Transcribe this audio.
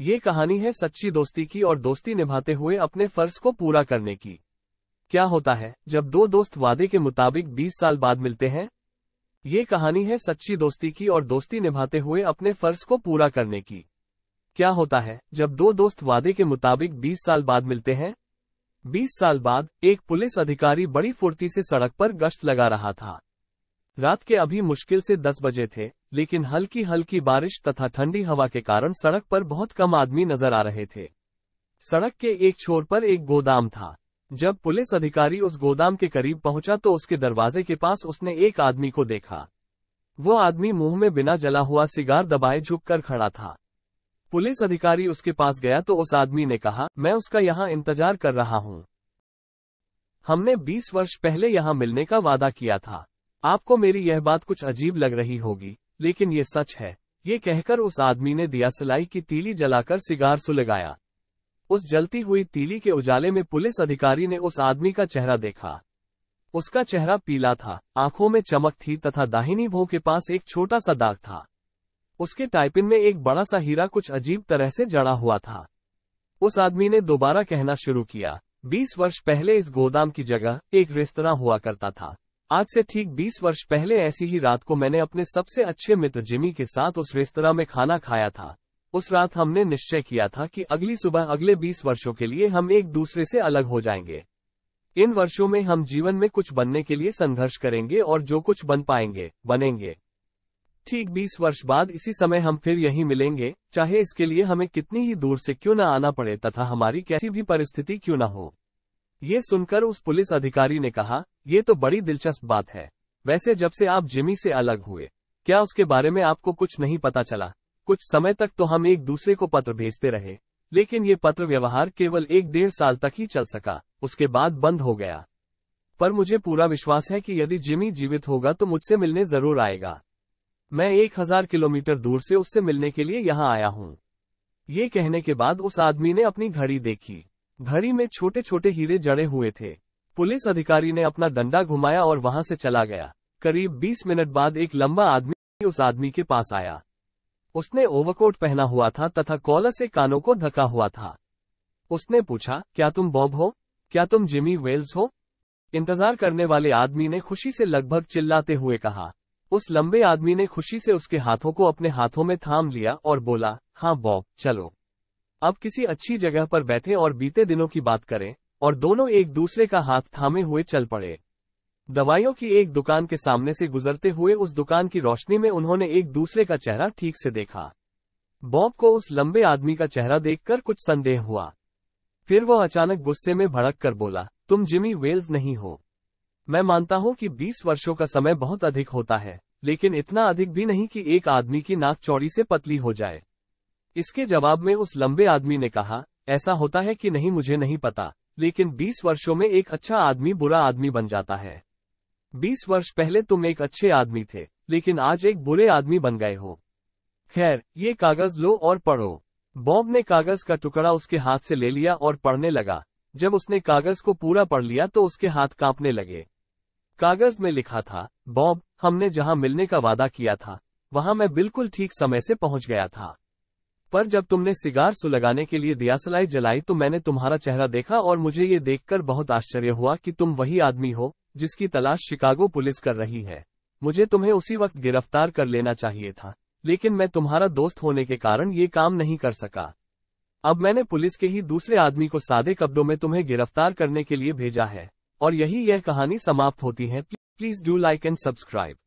ये कहानी है सच्ची दोस्ती की और दोस्ती निभाते हुए अपने फर्ज को पूरा करने की क्या होता है जब दो दोस्त वादे के मुताबिक 20 साल बाद मिलते हैं ये कहानी है सच्ची दोस्ती की और दोस्ती निभाते हुए अपने फर्ज को पूरा करने की क्या होता है जब दो दोस्त वादे के मुताबिक 20 साल बाद मिलते हैं 20 साल बाद एक पुलिस अधिकारी बड़ी फुर्ती से सड़क पर गश्त लगा रहा था रात के अभी मुश्किल से 10 बजे थे लेकिन हल्की हल्की बारिश तथा ठंडी हवा के कारण सड़क पर बहुत कम आदमी नजर आ रहे थे सड़क के एक छोर पर एक गोदाम था जब पुलिस अधिकारी उस गोदाम के करीब पहुंचा तो उसके दरवाजे के पास उसने एक आदमी को देखा वो आदमी मुंह में बिना जला हुआ सिगार दबाए झुककर खड़ा था पुलिस अधिकारी उसके पास गया तो उस आदमी ने कहा मैं उसका यहाँ इंतजार कर रहा हूँ हमने 20 वर्ष पहले यहाँ मिलने का वादा किया था आपको मेरी यह बात कुछ अजीब लग रही होगी लेकिन ये सच है ये कहकर उस आदमी ने दिया सिलाई की तीली जलाकर सिगार सुलगाया उस जलती हुई तीली के उजाले में पुलिस अधिकारी ने उस आदमी का चेहरा देखा उसका चेहरा पीला था आंखों में चमक थी तथा दाहिनी भों के पास एक छोटा सा दाग था उसके टाइपिन में एक बड़ा सा हीरा कुछ अजीब तरह से जड़ा हुआ था उस आदमी ने दोबारा कहना शुरू किया 20 वर्ष पहले इस गोदाम की जगह एक रेस्तरा हुआ करता था आज से ठीक 20 वर्ष पहले ऐसी ही रात को मैंने अपने सबसे अच्छे मित्र जिमी के साथ उस रेस्तरा में खाना खाया था उस रात हमने निश्चय किया था कि अगली सुबह अगले 20 वर्षों के लिए हम एक दूसरे से अलग हो जाएंगे इन वर्षों में हम जीवन में कुछ बनने के लिए संघर्ष करेंगे और जो कुछ बन पाएंगे बनेंगे ठीक 20 वर्ष बाद इसी समय हम फिर यही मिलेंगे चाहे इसके लिए हमें कितनी ही दूर से क्यों न आना पड़े तथा हमारी कैसी भी परिस्थिति क्यों न हो ये सुनकर उस पुलिस अधिकारी ने कहा ये तो बड़ी दिलचस्प बात है वैसे जब से आप जिमी से अलग हुए क्या उसके बारे में आपको कुछ नहीं पता चला कुछ समय तक तो हम एक दूसरे को पत्र भेजते रहे लेकिन ये पत्र व्यवहार केवल एक डेढ़ साल तक ही चल सका उसके बाद बंद हो गया पर मुझे पूरा विश्वास है कि यदि जिमी जीवित होगा तो मुझसे मिलने जरूर आएगा मैं एक हजार किलोमीटर दूर से उससे मिलने के लिए यहाँ आया हूँ ये कहने के बाद उस आदमी ने अपनी घड़ी देखी घड़ी में छोटे छोटे हीरे जड़े हुए थे पुलिस अधिकारी ने अपना डंडा घुमाया और वहां से चला गया करीब 20 मिनट बाद एक लंबा आदमी उस आदमी के पास आया उसने ओवरकोट पहना हुआ था तथा कॉलर से कानों को धका हुआ था उसने पूछा क्या तुम बॉब हो क्या तुम जिमी वेल्स हो इंतजार करने वाले आदमी ने खुशी से लगभग चिल्लाते हुए कहा उस लंबे आदमी ने खुशी से उसके हाथों को अपने हाथों में थाम लिया और बोला हाँ बॉब चलो अब किसी अच्छी जगह पर बैठे और बीते दिनों की बात करें और दोनों एक दूसरे का हाथ थामे हुए चल पड़े दवाइयों की एक दुकान के सामने से गुजरते हुए उस दुकान की रोशनी में उन्होंने एक दूसरे का चेहरा ठीक से देखा बॉब को उस लंबे आदमी का चेहरा देखकर कुछ संदेह हुआ फिर वह अचानक गुस्से में भड़क कर बोला तुम जिमी वेल्स नहीं हो मैं मानता हूं कि 20 वर्षों का समय बहुत अधिक होता है लेकिन इतना अधिक भी नहीं कि एक आदमी की नाक चौड़ी से पतली हो जाए इसके जवाब में उस लंबे आदमी ने कहा ऐसा होता है कि नहीं मुझे नहीं पता लेकिन 20 वर्षों में एक अच्छा आदमी बुरा आदमी बन जाता है 20 वर्ष पहले तुम एक अच्छे आदमी थे लेकिन आज एक बुरे आदमी बन गए हो खैर ये कागज लो और पढ़ो बॉब ने कागज का टुकड़ा उसके हाथ से ले लिया और पढ़ने लगा जब उसने कागज को पूरा पढ़ लिया तो उसके हाथ कांपने लगे कागज में लिखा था बॉब हमने जहां मिलने का वादा किया था वहां मैं बिल्कुल ठीक समय से पहुंच गया था पर जब तुमने सिगार सुलगाने के लिए दियासलाई जलाई तो मैंने तुम्हारा चेहरा देखा और मुझे ये देखकर बहुत आश्चर्य हुआ कि तुम वही आदमी हो जिसकी तलाश शिकागो पुलिस कर रही है मुझे तुम्हें उसी वक्त गिरफ्तार कर लेना चाहिए था लेकिन मैं तुम्हारा दोस्त होने के कारण ये काम नहीं कर सका अब मैंने पुलिस के ही दूसरे आदमी को सादे कब्दों में तुम्हें गिरफ्तार करने के लिए भेजा है और यही यह कहानी समाप्त होती है please do like and subscribe